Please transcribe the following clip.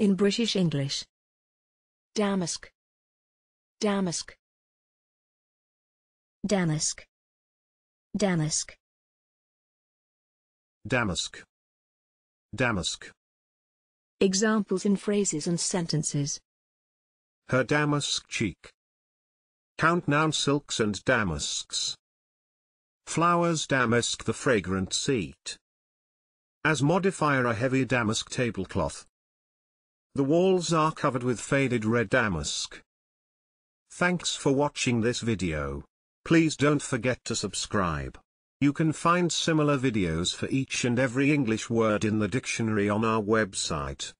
in British English. Damask. Damask. Damask. Damask. Damask. Damask. Examples in phrases and sentences. Her damask cheek. Count noun silks and damasks. Flowers damask the fragrant seat. As modifier a heavy damask tablecloth. The walls are covered with faded red damask. Thanks for watching this video. Please don't forget to subscribe. You can find similar videos for each and every English word in the dictionary on our website.